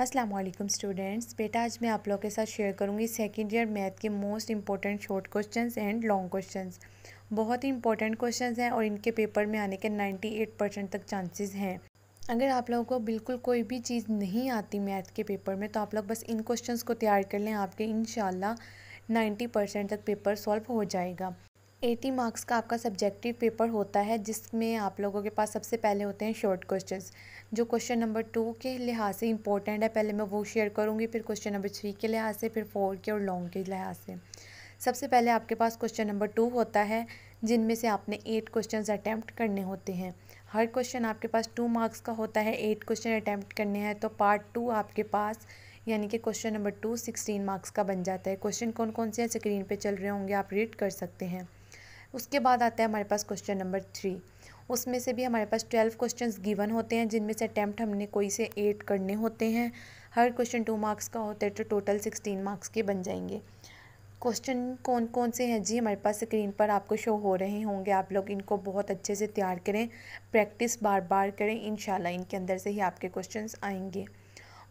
अस्सलाम वालेकुम स्टूडेंट्स बेटा आज मैं आप लोग के साथ शेयर करूंगी सेकेंड ईयर मैथ के most important short questions and long questions बहुत ही इंपॉर्टेंट क्वेश्चंस हैं और इनके पेपर में आने के 98 परसेंट तक चांसेस हैं अगर आप लोगों को बिल्कुल कोई भी चीज़ नहीं आती मैथ के पेपर में तो आप लोग बस इन क्वेश्चन को तैयार कर लें आपके इन नाइन्टी परसेंट तक पेपर सॉल्व हो जाएगा एटी मार्क्स का आपका सब्जेक्टिव पेपर होता है जिसमें आप लोगों के पास सबसे पहले होते हैं शॉर्ट क्वेश्चंस जो क्वेश्चन नंबर टू के लिहाज से इंपॉर्टेंट है पहले मैं वो शेयर करूँगी फिर क्वेश्चन नंबर थ्री के लिहाज से फिर फोर के और लॉन्ग के लिहाज से सबसे पहले आपके पास क्वेश्चन नंबर टू होता है जिनमें से आपने एट क्वेश्चन अटैम्प्ट करने होते हैं हर क्वेश्चन आपके पास टू मार्क्स का होता है एट क्वेश्चन अटैम्प्ट करने हैं तो पार्ट टू आपके पास यानी कि question number two sixteen marks का बन जाता है क्वेश्चन कौन कौन से हैं स्क्रीन पे चल रहे होंगे आप रीड कर सकते हैं उसके बाद आता है हमारे पास क्वेश्चन नंबर थ्री उसमें से भी हमारे पास ट्वेल्व क्वेश्चंस गिवन होते हैं जिनमें से अटैम्प्ट हमने कोई से एट करने होते हैं हर क्वेश्चन टू मार्क्स का होता है तो टोटल सिक्सटीन मार्क्स के बन जाएंगे क्वेश्चन कौन कौन से हैं जी हमारे पास स्क्रीन पर आपको शो हो रहे होंगे आप लोग इनको बहुत अच्छे से तैयार करें प्रैक्टिस बार बार करें इन इनके अंदर से ही आपके क्वेश्चंस आएंगे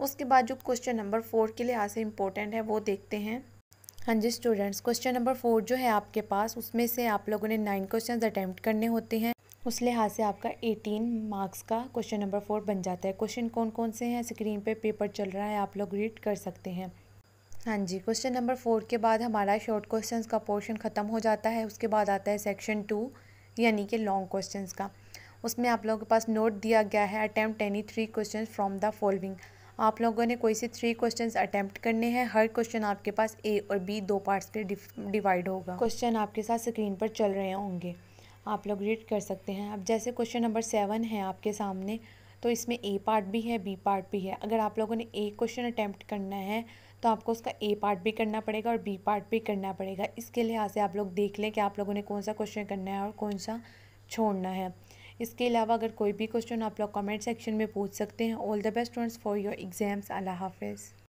उसके बाद जो क्वेश्चन नंबर फोर के आज से इम्पोर्टेंट है वो देखते हैं हाँ जी स्टूडेंट्स क्वेश्चन नंबर फोर जो है आपके पास उसमें से आप लोगों ने नाइन क्वेश्चन अटैम्प्ट करने होते हैं उस लिहाज से आपका एटीन मार्क्स का क्वेश्चन नंबर फोर बन जाता है क्वेश्चन कौन कौन से हैं स्क्रीन पे पेपर चल रहा है आप लोग रीड कर सकते हैं हाँ जी क्वेश्चन नंबर फोर के बाद हमारा शॉर्ट क्वेश्चंस का पोर्शन ख़त्म हो जाता है उसके बाद आता है सेक्शन टू यानी कि लॉन्ग क्वेश्चंस का उसमें आप लोगों के पास नोट दिया गया है attempt any three question from the following आप लोगों ने कोई से थ्री क्वेश्चंस अटैम्प्ट करने हैं हर क्वेश्चन आपके पास ए और बी दो पार्ट्स पे डिवाइड होगा क्वेश्चन आपके साथ स्क्रीन पर चल रहे होंगे आप लोग रीड कर सकते हैं अब जैसे क्वेश्चन नंबर सेवन है आपके सामने तो इसमें ए पार्ट भी है बी पार्ट भी है अगर आप लोगों ने ए क्वेश्चन अटैम्प्ट करना है तो आपको उसका ए पार्ट भी करना पड़ेगा और बी पार्ट भी करना पड़ेगा इसके लिहाज से आप लोग देख लें कि आप लोगों ने कौन सा क्वेश्चन करना है और कौन सा छोड़ना है इसके अलावा अगर कोई भी क्वेश्चन आप लोग कमेंट सेक्शन में पूछ सकते हैं all the best students for your exams अल्लाह हाफिज़